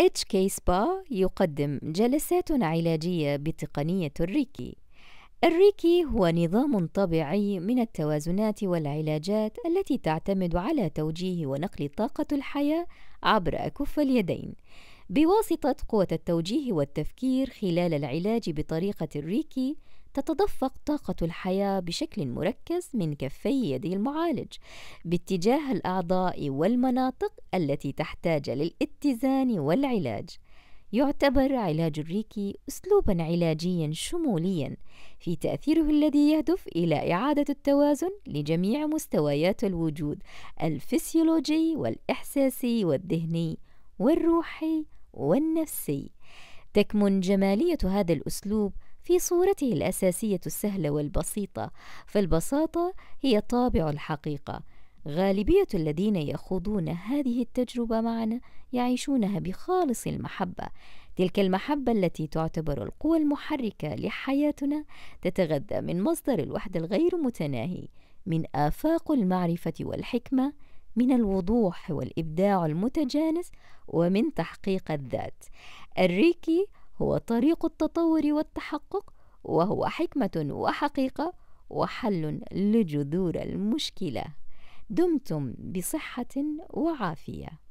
اتش كي سبا يقدم جلسات علاجية بتقنية الريكي. الريكي هو نظام طبيعي من التوازنات والعلاجات التي تعتمد على توجيه ونقل طاقة الحياة عبر أكف اليدين بواسطة قوة التوجيه والتفكير خلال العلاج بطريقة الريكي تتدفق طاقة الحياة بشكل مركز من كفي يد المعالج باتجاه الأعضاء والمناطق التي تحتاج للاتزان والعلاج. يعتبر علاج الريكي أسلوبا علاجيا شموليا في تأثيره الذي يهدف إلى إعادة التوازن لجميع مستويات الوجود الفسيولوجي والإحساسي والذهني والروحي والنفسي تكمن جمالية هذا الأسلوب في صورته الأساسية السهلة والبسيطة، فالبساطة هي طابع الحقيقة. غالبية الذين يخوضون هذه التجربة معنا يعيشونها بخالص المحبة، تلك المحبة التي تعتبر القوى المحركة لحياتنا تتغذى من مصدر الوحدة الغير متناهي، من آفاق المعرفة والحكمة، من الوضوح والإبداع المتجانس، ومن تحقيق الذات. الريكي هو طريق التطور والتحقق وهو حكمة وحقيقة وحل لجذور المشكلة دمتم بصحة وعافية